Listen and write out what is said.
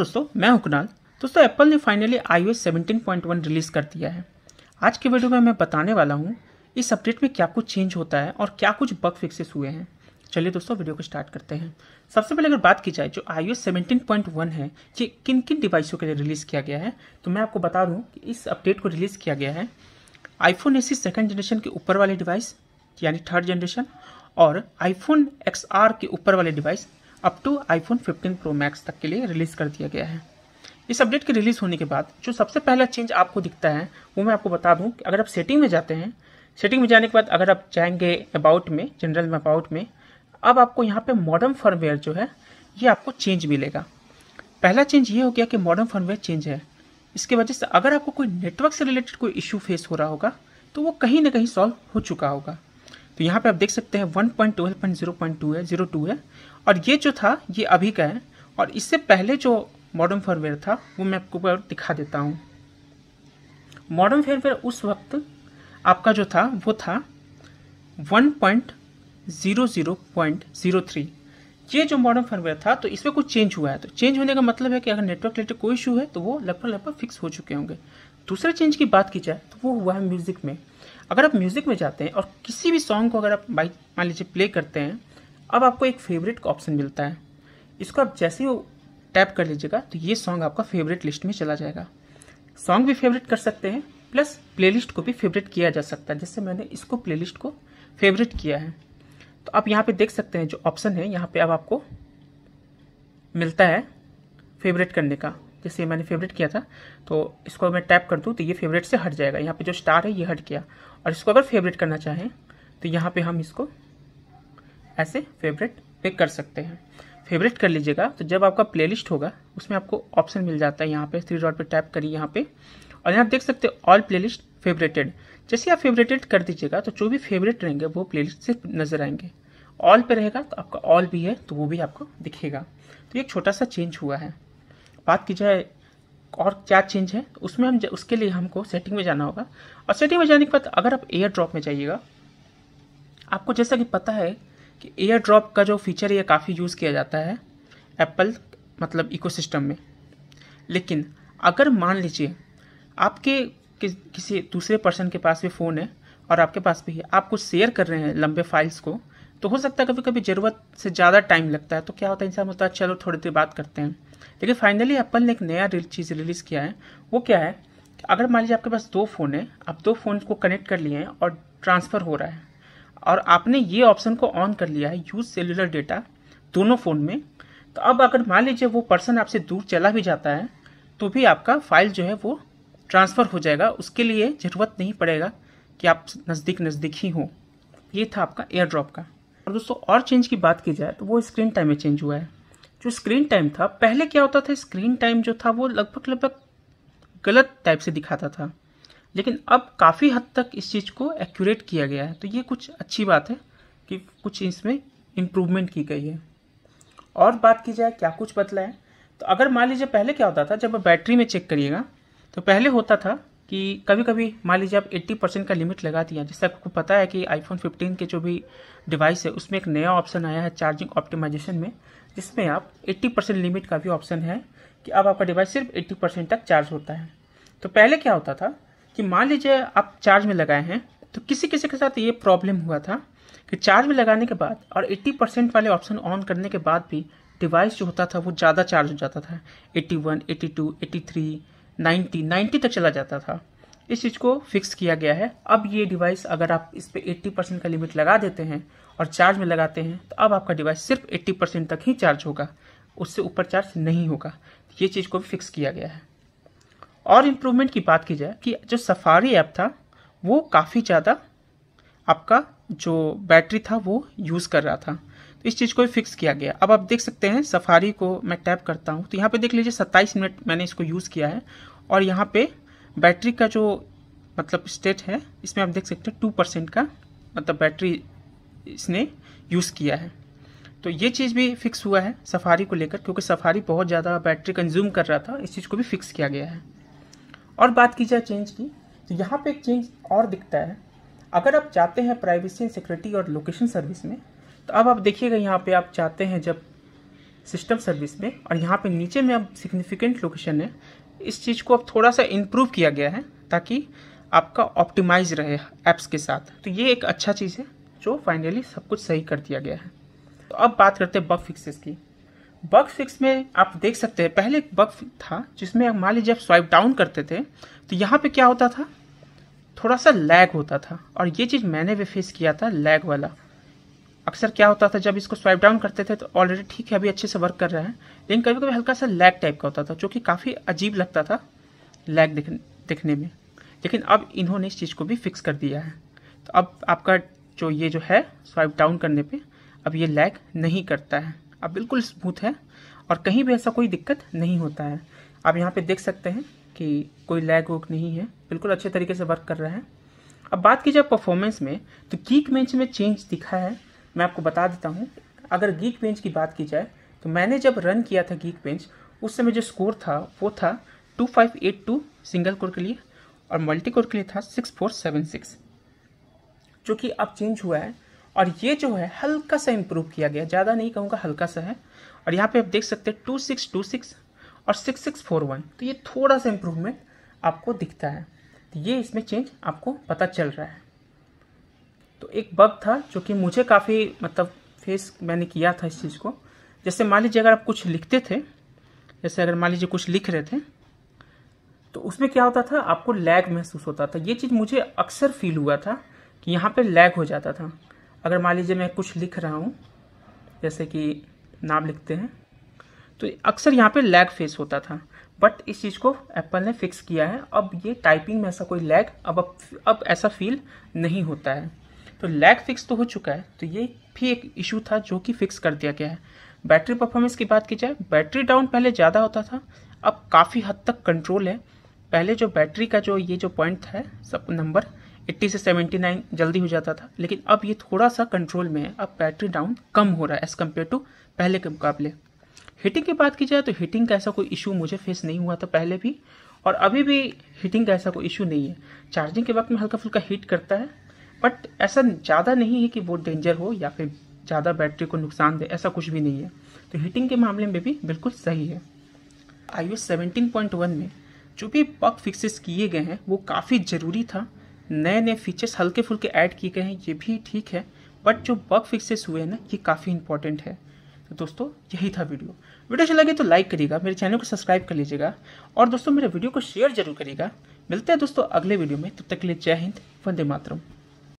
दोस्तों मैं हूं कुणाल दोस्तों एप्पल ने फाइनली आई ओ रिलीज़ कर दिया है आज के वीडियो में मैं बताने वाला हूं इस अपडेट में क्या कुछ चेंज होता है और क्या कुछ बग फिक्सेस हुए हैं चलिए दोस्तों वीडियो को स्टार्ट करते हैं सबसे पहले अगर बात की जाए जो आई ओ है ये किन किन डिवाइसों के लिए रिलीज़ किया गया है तो मैं आपको बता दूँ कि इस अपडेट को रिलीज़ किया गया है आईफोन ए सेकेंड जनरेशन के ऊपर वाले डिवाइस यानी थर्ड जनरेशन और आईफोन एक्स के ऊपर वाले device up to iPhone 15 Pro Max तक के लिए रिलीज़ कर दिया गया है इस अपडेट के रिलीज़ होने के बाद जो सबसे पहला चेंज आपको दिखता है वो मैं आपको बता दूँ कि अगर आप सेटिंग में जाते हैं सेटिंग में जाने के बाद अगर आप जाएंगे अबाउट में जनरल में अबाउट में अब आपको यहाँ पर मॉडर्न फर्मवेयर जो है ये आपको चेंज मिलेगा पहला चेंज ये हो गया कि मॉडर्न फर्मवेयर चेंज है इसके वजह से अगर आपको कोई नेटवर्क से रिलेटेड कोई इशू फेस हो रहा होगा तो वो कहीं ना कहीं सॉल्व हो चुका होगा तो यहाँ पे आप देख सकते हैं 1.12.0.2 है 02 है और ये जो था ये अभी का है और इससे पहले जो मॉडर्न फेयरवेयर था वो मैं आपको दिखा देता हूँ मॉडर्न फेयरवेयर उस वक्त आपका जो था वो था one point zero zero point zero three ये जो मॉडर्न फेयरवेयर था तो इसमें कुछ चेंज हुआ है तो चेंज होने का मतलब है कि अगर नेटवर्क रिलेटेड कोई इशू है तो वो लगभग लगभग फिक्स हो चुके होंगे दूसरे चेंज की बात की जाए तो वो हुआ है म्यूज़िक में अगर आप म्यूज़िक में जाते हैं और किसी भी सॉन्ग को अगर आप बाई मान लीजिए प्ले करते हैं अब आपको एक फेवरेट का ऑप्शन मिलता है इसको आप जैसे ही टैप कर लीजिएगा तो ये सॉन्ग आपका फेवरेट लिस्ट में चला जाएगा सॉन्ग भी फेवरेट कर सकते हैं प्लस प्लेलिस्ट को भी फेवरेट किया जा सकता है जैसे मैंने इसको प्लेलिस्ट को फेवरेट किया है तो आप यहाँ पे देख सकते हैं जो ऑप्शन है यहाँ पे अब आपको मिलता है फेवरेट करने का जैसे मैंने फेवरेट किया था तो इसको मैं टैप कर दूँ तो ये फेवरेट से हट जाएगा यहाँ पे जो स्टार है ये हट गया और इसको अगर फेवरेट करना चाहें तो यहाँ पे हम इसको ऐसे फेवरेट पिक कर सकते हैं फेवरेट कर लीजिएगा तो जब आपका प्लेलिस्ट होगा उसमें आपको ऑप्शन मिल जाता है यहाँ पे थ्री डॉट पे टैप करिए यहाँ पे और यहाँ देख सकते हो ऑल प्लेलिस्ट फेवरेटेड जैसे आप फेवरेटेड कर दीजिएगा तो जो भी फेवरेट रहेंगे वो प्लेलिस्ट से नजर आएंगे ऑल पे रहेगा तो आपका ऑल भी है तो वो भी आपको दिखेगा तो एक छोटा सा चेंज हुआ है बात की जाए और क्या चेंज है उसमें हम उसके लिए हमको सेटिंग में जाना होगा और सेटिंग में जाने के बाद अगर आप एयर ड्रॉप में जाइएगा आपको जैसा कि पता है कि एयर ड्रॉप का जो फीचर ये काफ़ी यूज़ किया जाता है एप्पल मतलब इकोसिस्टम में लेकिन अगर मान लीजिए आपके कि, किसी दूसरे पर्सन के पास भी फ़ोन है और आपके पास भी है आप कुछ शेयर कर रहे हैं लंबे फाइल्स को तो हो सकता है कभी कभी ज़रूरत से ज़्यादा टाइम लगता है तो क्या होता है इंसान होता है चलो थोड़ी देर बात करते हैं लेकिन फाइनली एप्पल ने एक नया चीज़ रिलीज़ किया है वो क्या है अगर मान लीजिए आपके पास दो फ़ोन है आप दो फ़ोन को कनेक्ट कर लिए हैं और ट्रांसफ़र हो रहा है और आपने ये ऑप्शन को ऑन कर लिया है यूज सेलुलर डेटा दोनों फ़ोन में तो अब अगर मान लीजिए वो पर्सन आपसे दूर चला भी जाता है तो भी आपका फाइल जो है वो ट्रांसफ़र हो जाएगा उसके लिए ज़रूरत नहीं पड़ेगा कि आप नज़दीक नज़दीक ही हो ये था आपका एयर ड्रॉप का और दोस्तों और चेंज की बात की जाए तो वो स्क्रीन टाइम में चेंज हुआ है जो स्क्रीन टाइम था पहले क्या होता था स्क्रीन टाइम जो था वो लगभग लगभग गलत टाइप से दिखाता था लेकिन अब काफ़ी हद तक इस चीज़ को एक्यूरेट किया गया है तो ये कुछ अच्छी बात है कि कुछ इसमें इम्प्रूवमेंट की गई है और बात की जाए क्या कुछ बदला है तो अगर मान लीजिए पहले क्या होता था जब आप बैटरी में चेक करिएगा तो पहले होता था कि कभी कभी मान लीजिए आप 80 परसेंट का लिमिट लगा दिया जैसे आपको पता है कि आईफोन 15 के जो भी डिवाइस है उसमें एक नया ऑप्शन आया है चार्जिंग ऑप्टिमाइजेशन में जिसमें आप 80 परसेंट लिमिट का भी ऑप्शन है कि अब आपका डिवाइस सिर्फ 80 परसेंट तक चार्ज होता है तो पहले क्या होता था कि मान लीजिए आप चार्ज में लगाए हैं तो किसी किसी के साथ ये प्रॉब्लम हुआ था कि चार्ज में लगाने के बाद और 80 परसेंट वाले ऑप्शन ऑन करने के बाद भी डिवाइस जो होता था वो ज़्यादा चार्ज हो जाता था 81, 82, 83, 90, 90 तक चला जाता था इस चीज़ को फिक्स किया गया है अब ये डिवाइस अगर आप इस पर एट्टी परसेंट का लिमिट लगा देते हैं और चार्ज में लगाते हैं तो अब आपका डिवाइस सिर्फ एट्टी परसेंट तक ही चार्ज होगा उससे ऊपर चार्ज नहीं होगा ये चीज़ को भी फिक्स किया गया है और इम्प्रूवमेंट की बात की जाए कि जो सफारी ऐप था वो काफ़ी ज़्यादा आपका जो बैटरी था वो यूज़ कर रहा था तो इस चीज़ को भी फिक्स किया गया अब आप देख सकते हैं सफारी को मैं टैप करता हूँ तो यहाँ पे देख लीजिए 27 मिनट मैंने इसको यूज़ किया है और यहाँ पे बैटरी का जो मतलब स्टेट है इसमें आप देख सकते हैं टू परसेंट का मतलब बैटरी इसने यूज़ किया है तो ये चीज़ भी फिक्स हुआ है सफारी को लेकर क्योंकि सफारी बहुत ज़्यादा बैटरी कंज्यूम कर रहा था इस चीज़ को भी फिक्स किया गया है और बात की जाए चेंज की तो यहाँ पे एक चेंज और दिखता है अगर आप चाहते हैं प्राइवेसी एंड सिक्योरिटी और लोकेशन सर्विस में तो अब आप देखिएगा यहाँ पे आप चाहते हैं जब सिस्टम सर्विस में और यहाँ पे नीचे में अब सिग्निफिकेंट लोकेशन है इस चीज़ को अब थोड़ा सा इम्प्रूव किया गया है ताकि आपका ऑप्टिमाइज रहे ऐप्स के साथ तो ये एक अच्छा चीज़ है जो फाइनली सब कुछ सही कर दिया गया है तो अब बात करते हैं बग फिक्सेस की बग फिक्स में आप देख सकते हैं पहले एक बग था जिसमें मान लीजिए आप स्वाइप डाउन करते थे तो यहाँ पे क्या होता था थोड़ा सा लैग होता था और ये चीज़ मैंने भी फेस किया था लैग वाला अक्सर क्या होता था जब इसको स्वाइप डाउन करते थे तो ऑलरेडी ठीक है अभी अच्छे से वर्क कर रहे हैं लेकिन कभी कभी हल्का सा लैग टाइप का होता था जो कि काफ़ी अजीब लगता था लैग दिखने दिखने में लेकिन अब इन्होंने इस चीज़ को भी फिक्स कर दिया है तो अब आपका जो ये जो है स्वाइप डाउन करने पर अब ये लैग नहीं करता है अब बिल्कुल स्मूथ है और कहीं भी ऐसा कोई दिक्कत नहीं होता है आप यहाँ पे देख सकते हैं कि कोई लैग वोग नहीं है बिल्कुल अच्छे तरीके से वर्क कर रहा है अब बात की जाए परफॉर्मेंस में तो गीक बेंच में चेंज दिखा है मैं आपको बता देता हूँ अगर गीक बेंच की बात की जाए तो मैंने जब रन किया था गीक बेंच उस समय जो स्कोर था वो था 2582 सिंगल कोर के लिए और मल्टी कोर के लिए था 6476 जो कि अब चेंज हुआ है और ये जो है हल्का सा इम्प्रूव किया गया ज़्यादा नहीं कहूँगा हल्का सा है और यहाँ पे आप देख सकते हैं टू सिक्स टू सिक्स और सिक्स सिक्स फोर वन तो ये थोड़ा सा इम्प्रूवमेंट आपको दिखता है तो ये इसमें चेंज आपको पता चल रहा है तो एक बग था जो कि मुझे काफ़ी मतलब फेस मैंने किया था इस चीज़ को जैसे मान लीजिए अगर आप कुछ लिखते थे जैसे अगर मान लीजिए कुछ लिख रहे थे तो उसमें क्या होता था आपको लैग महसूस होता था ये चीज़ मुझे अक्सर फील हुआ था कि यहाँ पे लैग हो जाता था अगर मान लीजिए मैं कुछ लिख रहा हूँ जैसे कि नाम लिखते हैं तो अक्सर यहाँ पे लैग फेस होता था बट इस चीज़ को एप्पल ने फिक्स किया है अब ये टाइपिंग में ऐसा कोई लैग अब अब, अब ऐसा फील नहीं होता है तो लैग फिक्स तो हो चुका है तो ये भी एक इशू था जो कि फिक्स कर दिया गया है बैटरी परफॉर्मेंस की बात की जाए बैटरी डाउन पहले ज़्यादा होता था अब काफ़ी हद तक कंट्रोल है पहले जो बैटरी का जो ये जो पॉइंट है सब नंबर एट्टी से सेवेंटी नाइन जल्दी हो जाता था लेकिन अब ये थोड़ा सा कंट्रोल में है अब बैटरी डाउन कम हो रहा है एज़ कम्पेयर टू पहले के मुकाबले हीटिंग की बात की जाए तो हीटिंग का ऐसा कोई इशू मुझे फेस नहीं हुआ था पहले भी और अभी भी हीटिंग का ऐसा कोई इशू नहीं है चार्जिंग के वक्त में हल्का फुल्का हीट करता है बट ऐसा ज़्यादा नहीं है कि वो डेंजर हो या फिर ज़्यादा बैटरी को नुकसान दे ऐसा कुछ भी नहीं है तो हीटिंग के मामले में भी बिल्कुल सही है आई यू में जो भी बग फिक्सेस किए गए हैं वो काफ़ी ज़रूरी था नए नए फीचर्स हल्के फुल्के ऐड किए गए हैं ये भी ठीक है बट जो बग फिक्सेस हुए हैं ना ये काफ़ी इंपॉर्टेंट है तो दोस्तों यही था वीडियो वीडियो अच्छा लगे तो लाइक करिएगा मेरे चैनल को सब्सक्राइब कर लीजिएगा और दोस्तों मेरे वीडियो को शेयर जरूर करिएगा मिलते हैं दोस्तों अगले वीडियो में तब तो तक के लिए जय हिंद वंदे मातरम